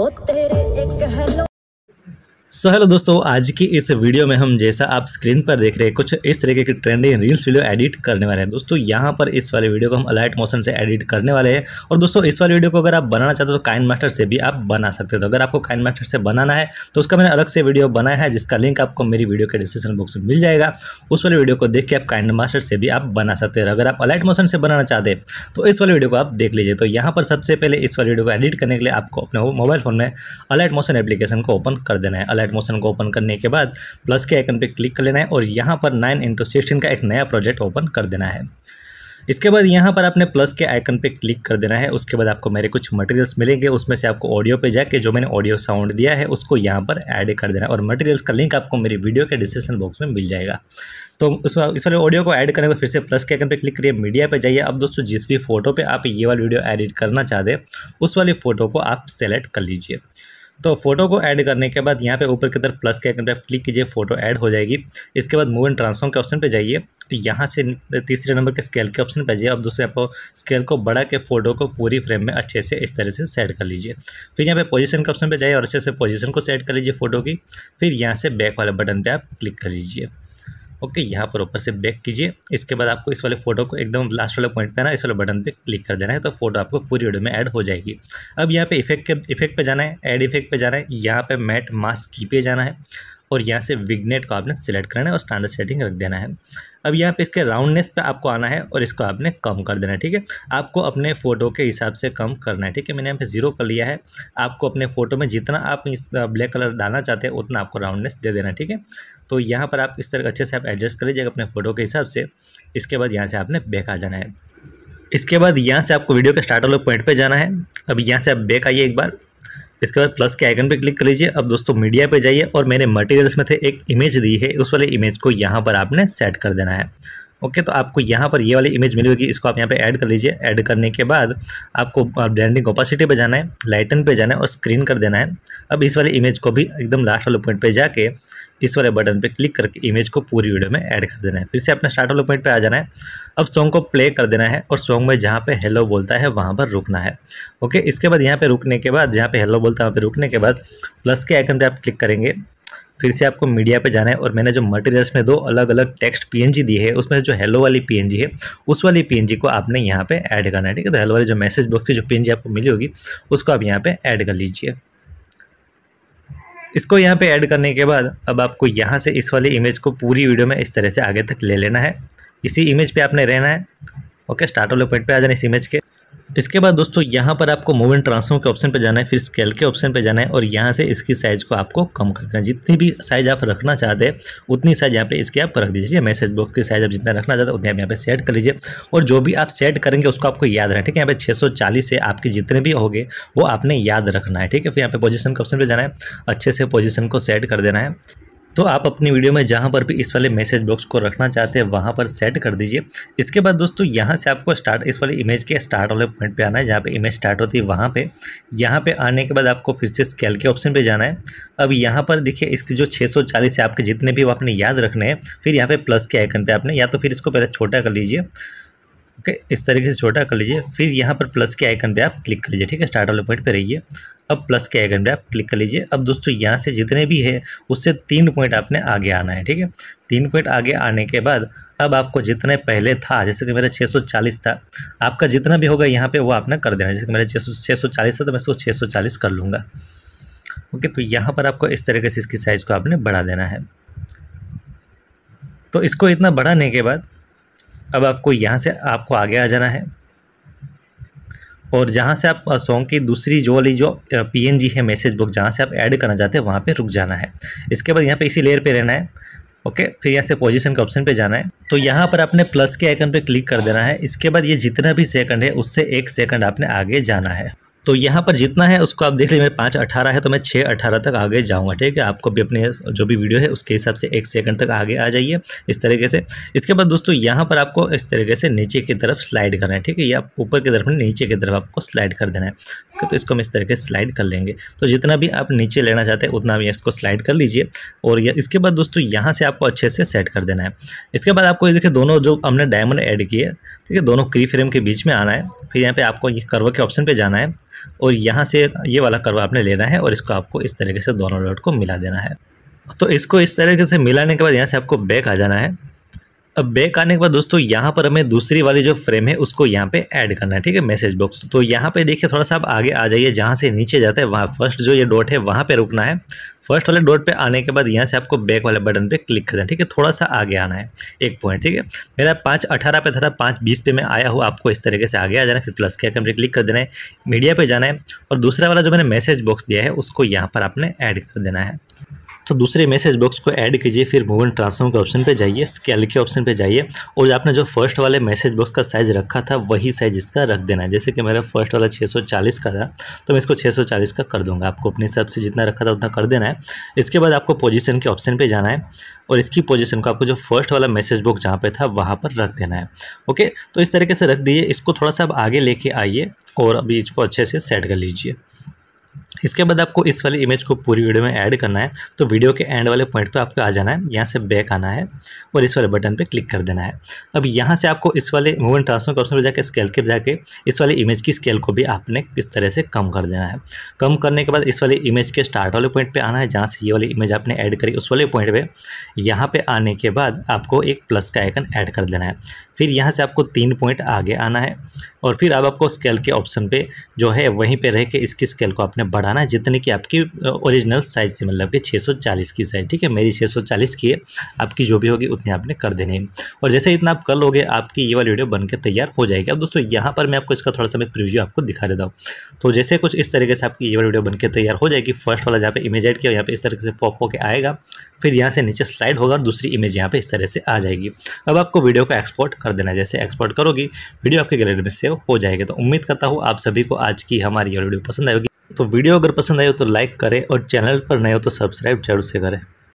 ओ तेरे एक hello so hello दोस्तों आज की इस वीडियो में हम जैसा आप स्क्रीन पर देख रहे हैं कुछ इस तरीके की ट्रेंडिंग रील्स वीडियो एडिट करने वाले हैं दोस्तों यहाँ पर इस वाले वीडियो को हम अलाइट मोशन से एडिट करने वाले हैं और दोस्तों इस वाले वीडियो को अगर आप बनाना चाहते हो तो काइन मास्टर से भी आप बना सकते हो तो अगर आपको काइन मास्टर से बनाना है तो उसका मैंने अलग से वीडियो बनाया है जिसका लिंक आपको मेरी वीडियो के डिस्क्रिप्शन बॉक्स में मिल जाएगा उस वाले वीडियो को देख के आप काइन मास्टर से भी आप बना सकते हो अगर आप अलाइट मोशन से बनाना चाहते तो इस वाले वीडियो को आप देख लीजिए तो यहाँ पर सबसे पहले इस वाले वीडियो को एडिट करने के लिए आपको अपने मोबाइल फोन में अलाइट मोशन एप्लीकेशन को ओपन कर देना है स्लाइड मोशन को ओपन करने के बाद प्लस के आइकन पर क्लिक कर लेना है और यहाँ पर नाइन इंटू सिक्सटीन का एक नया प्रोजेक्ट ओपन कर देना है इसके बाद यहाँ पर आपने प्लस के आइकन पे क्लिक कर देना है उसके बाद आपको मेरे कुछ मटेरियल्स मिलेंगे उसमें से आपको ऑडियो पे जाके जो मैंने ऑडियो साउंड दिया है उसको यहाँ पर ऐड कर देना है और मटेरियल्स का लिंक आपको मेरी वीडियो के डिस्क्रिप्शन बॉक्स में मिल जाएगा तो उसमें इस वाले ऑडियो को ऐड करने पर फिर से प्लस के आइकन पर क्लिक करिए मीडिया पर जाइए अब दोस्तों जिस भी फोटो पर आप ये वाली वीडियो एडिट करना चाहते उस वाली फ़ोटो को आप सेलेक्ट कर लीजिए तो फोटो को ऐड करने के बाद यहाँ पे ऊपर की तरफ प्लस के आइकन पर क्लिक कीजिए फोटो ऐड हो जाएगी इसके बाद मूव एंड ट्रांसफॉर्म के ऑप्शन पे जाइए तो यहाँ से तीसरे नंबर के स्केल के ऑप्शन पे जाइए अब दोस्तों आपको स्केल को बढ़ा के फोटो को पूरी फ्रेम में अच्छे से इस तरह से सेट कर लीजिए फिर यहाँ पर पोजिशन के ऑप्शन पर जाइए और अच्छे से पोजिशन को सेट कर लीजिए फोटो की फिर यहाँ से बैक वाले बटन पर आप क्लिक कर लीजिए ओके यहाँ पर ऊपर से बैक कीजिए इसके बाद आपको इस वाले फोटो को एकदम लास्ट वाले पॉइंट पे ना इस वाले बटन पे क्लिक कर देना है तो फोटो आपको पूरी वीडियो में ऐड हो जाएगी अब यहाँ पे इफेक्ट के इफेक्ट पे जाना है ऐड इफेक्ट पे जाना है यहाँ पे मैट मास्क की पे जाना है और यहाँ से विगनेट को आपने सेलेक्ट करना है और स्टैंडर्ड सेटिंग रख देना है अब यहाँ पे इसके राउंडनेस पे आपको आना है और इसको आपने कम कर देना है ठीक है आपको अपने फ़ोटो के हिसाब से कम करना है ठीक है मैंने यहाँ पे ज़ीरो कर लिया है आपको अपने फ़ोटो में जितना आप इस ब्लैक कलर डालना चाहते हैं उतना आपको राउंडनेस दे देना है ठीक है तो यहाँ पर आप इस तरह अच्छे से आप एडजस्ट कर लीजिएगा अपने फ़ोटो के हिसाब से इसके बाद यहाँ से आपने बैक आ जाना है इसके बाद यहाँ से आपको वीडियो के स्टार्टर लोग पॉइंट पर जाना है अब यहाँ से आप बैक आइए एक बार इसके बाद प्लस के आइकन पे क्लिक कर लीजिए अब दोस्तों मीडिया पे जाइए और मैंने मटेरियल्स में थे एक इमेज दी है उस वाले इमेज को यहाँ पर आपने सेट कर देना है ओके तो आपको यहाँ पर ये वाली इमेज मिली होगी इसको आप यहाँ पे ऐड कर लीजिए ऐड करने के बाद आपको ब्लैंडिंग ओपासिटी पे जाना है लाइटन पे जाना है और स्क्रीन कर देना है अब इस वाली इमेज को भी एकदम लास्ट वाले पॉइंट पे जाके इस वाले बटन पे क्लिक करके इमेज को पूरी वीडियो में ऐड कर देना है फिर से अपने स्टार्ट वाले पॉइंट पर आ जाना है अब सॉन्ग को प्ले कर देना है और सॉन्ग में जहाँ पे हेलो बोलता है वहाँ पर रुकना है ओके इसके बाद यहाँ पे रुकने के बाद जहाँ पे हेलो बोलता है वहाँ पे रुकने के बाद प्लस के आइकन पे आप क्लिक करेंगे फिर से आपको मीडिया पे जाना है और मैंने जो मटेरियल्स में दो अलग अलग टेक्स्ट पीएनजी दी है उसमें जो हेलो वाली पीएनजी है उस वाली पीएनजी को आपने यहाँ पे ऐड करना है ठीक है तो हेलो वाली जो मैसेज बॉक्स से जो पीएनजी आपको मिली होगी उसको आप यहाँ पे ऐड कर लीजिए इसको यहाँ पे ऐड करने के बाद अब आपको यहाँ से इस वाली इमेज को पूरी वीडियो में इस तरह से आगे तक ले लेना है इसी इमेज पर आपने रहना है ओके स्टार्ट वाले पॉइंट पर आ जाना इस इमेज के इसके बाद दोस्तों यहाँ पर आपको मूव एंड ट्रांसफॉर्म के ऑप्शन पर जाना है फिर स्केल के ऑप्शन पर जाना है और यहाँ से इसकी साइज़ को आपको कम कर देना है जितनी भी साइज़ आप रखना चाहते हैं उतनी साइज़ यहाँ पे इसकी आप रख दीजिए मैसेज बॉक्स की साइज़ आप जितना रखना चाहते हैं उतनी आप यहाँ पे सेट कर लीजिए और जो भी आप सेट करेंगे उसको आपको याद रहना ठीक है यहाँ पे चालीस से आपके जितने भी हो वो आपने याद रखना है ठीक है फिर यहाँ पे पोजिशन के ऑप्शन पर जाना है अच्छे से पोजिशन को सेट कर देना है तो आप अपनी वीडियो में जहाँ पर भी इस वाले मैसेज बॉक्स को रखना चाहते हैं वहाँ पर सेट कर दीजिए इसके बाद दोस्तों यहाँ से आपको स्टार्ट इस वाले इमेज के स्टार्ट वाले पॉइंट पे आना है जहाँ पे इमेज स्टार्ट होती है वहाँ पे यहाँ पे आने के बाद आपको फिर से स्केल के ऑप्शन पे जाना है अब यहाँ पर देखिए इसके जो छः है आपके जितने भी वो आपने याद रखने हैं फिर यहाँ पर प्लस के आइकन पर आपने या तो फिर इसको पहले छोटा कर लीजिए ओके इस तरीके से छोटा कर लीजिए फिर यहाँ पर प्लस के आइकन पर आप क्लिक कर लीजिए ठीक है स्टार्ट वाले पॉइंट पर रहिए अब प्लस के आइकन पे आप क्लिक कर लीजिए अब दोस्तों यहाँ से जितने भी है उससे तीन पॉइंट आपने आगे आना है ठीक है तीन पॉइंट आगे आने के बाद अब आपको जितने पहले था जैसे कि मेरा 640 था आपका जितना भी होगा यहाँ पे वो आपने कर देना जैसे कि मेरा सौ 640 था तो मैं इसको 640 कर लूँगा ओके तो यहाँ पर आपको इस तरीके से इसकी साइज़ को आपने बढ़ा देना है तो इसको इतना बढ़ाने के बाद अब आपको यहाँ से आपको आगे आ जाना है और जहाँ से आप सॉन्ग की दूसरी जो वाली जो पी है मैसेज बुक जहाँ से आप ऐड करना चाहते हैं वहाँ पर रुक जाना है इसके बाद यहाँ पर इसी लेयर पर रहना है ओके okay, फिर यहाँ से पोजीशन के ऑप्शन पे जाना है तो यहाँ पर आपने प्लस के आइकन पे क्लिक कर देना है इसके बाद ये जितना भी सेकंड है उससे एक सेकंड आपने आगे जाना है तो यहाँ पर जितना है उसको आप देख लीजिए मैं पाँच अठारह है तो मैं छः अठारह तक आगे जाऊँगा ठीक है आपको भी अपने जो भी वीडियो है उसके हिसाब से एक सेकंड तक आगे आ जाइए इस तरीके से इसके बाद दोस्तों यहाँ पर आपको इस तरीके से नीचे की तरफ स्लाइड करना है ठीक है या ऊपर की तरफ नीचे की तरफ आपको स्लाइड कर देना है तो इसको हम इस तरीके से स्लाइड कर लेंगे तो जितना भी आप नीचे लेना चाहते हैं उतना भी इसको स्लाइड कर लीजिए और इसके बाद दोस्तों यहाँ से आपको अच्छे से सेट कर देना है इसके बाद आपको ये देखिए दोनों जो हमने डायमंड ऐड किए ठीक है दोनों क्री फ्रेम के बीच में आना है फिर यहाँ पर आपको ये कर्व के ऑप्शन पर जाना है और यहाँ से ये वाला कर्व आपने लेना है और इसको आपको इस तरीके से दोनों डॉट को मिला देना है तो इसको इस तरीके से मिलाने के बाद यहाँ से आपको बैक आ जाना है अब बैक आने के बाद दोस्तों यहाँ पर हमें दूसरी वाली जो फ्रेम है उसको यहाँ पे ऐड करना है ठीक है मैसेज बॉक्स तो यहाँ पे देखिए थोड़ा सा आप आगे आ जाइए जहाँ से नीचे जाता है वहाँ फर्स्ट जो ये डॉट है वहाँ पे रुकना है फर्स्ट वाले डॉट पे आने के बाद यहाँ से आपको बैक वाले बटन पे क्लिक करना है ठीक है थोड़ा सा आगे आना है एक पॉइंट ठीक है मेरा पाँच अठारह पे था पाँच बीस पे मैं आया हूँ आपको इस तरीके से आगे आ जाना है फिर प्लस के आइकन पे क्लिक कर देना है मीडिया पर जाना है और दूसरा वाला जो मैंने मैसेज बॉक्स दिया है उसको यहाँ पर आपने ऐड कर देना है तो दूसरे मैसेज बॉक्स को ऐड कीजिए फिर मूव एंड ट्रांसफॉर्म के ऑप्शन पे जाइए स्केल के ऑप्शन पे जाइए और जो आपने जो फर्स्ट वाले मैसेज बॉक्स का साइज़ रखा था वही साइज़ इसका रख देना है जैसे कि मेरा फर्स्ट वाला 640 का था तो मैं इसको 640 का कर दूंगा आपको अपने हिसाब से जितना रखा था उतना कर देना है इसके बाद आपको पोजिशन के ऑप्शन पर जाना है और इसकी पोजिशन को आपको जो फर्स्ट वाला मैसेज बॉक्स जहाँ पर था वहाँ पर रख देना है ओके तो इस तरीके से रख दीजिए इसको थोड़ा सा आप आगे लेके आइए और अभी इसको अच्छे से सेट कर लीजिए इसके बाद आपको इस वाली इमेज को पूरी वीडियो में ऐड करना है तो वीडियो के एंड वाले पॉइंट पे आपको आ जाना है यहाँ से बैक आना है और इस वाले बटन पे क्लिक कर देना है अब यहाँ से आपको इस वाले मूवमेंट ट्रांसफर ऑप्शन पर जाकर स्केल के जाके इस वाली इमेज की स्केल को भी आपने किस तरह से कम कर देना है कम करने के बाद इस वाली इमेज के स्टार्ट वाले पॉइंट पर आना है जहाँ से ये वाली इमेज आपने ऐड करी उस वाले पॉइंट पर यहाँ पर आने के बाद आपको एक प्लस का आइकन ऐड कर देना है फिर यहाँ से आपको तीन पॉइंट आगे आना है और फिर अब आपको स्केल के ऑप्शन पे जो है वहीं पे रह के इसकी स्केल को आपने बढ़ाना है जितने कि आपकी ओरिजिनल साइज़ थी मतलब कि 640 की साइज़ ठीक है मेरी 640 की है आपकी जो भी होगी उतनी आपने कर देनी है और जैसे इतना आप कर लोगे आपकी ये वाली वीडियो बनकर तैयार हो जाएगी अब दोस्तों यहाँ पर मैं आपको इसका थोड़ा सा मैं प्रिव्यू आपको दिखा देता हूँ तो जैसे कुछ इस तरीके से आपकी ये वाली वीडियो बनकर तैयार हो जाएगी फर्स्ट वाला जहाँ पर इमेज एड किया यहाँ पर इस तरीके से पॉप होकर आएगा फिर यहाँ से नीचे स्लाइड होगा और दूसरी इमेज यहाँ पर इस तरह से आ जाएगी अब आपको वीडियो को एक्सपोर्ट कर देना जैसे एक्सपोर्ट करोगी वीडियो आपकी गैलरी में सेव वो हो जाएगा तो उम्मीद करता हूँ आप सभी को आज की हमारी वीडियो पसंद आएगी तो वीडियो अगर पसंद आए तो लाइक करें और चैनल पर नए हो तो सब्सक्राइब जरूर से करें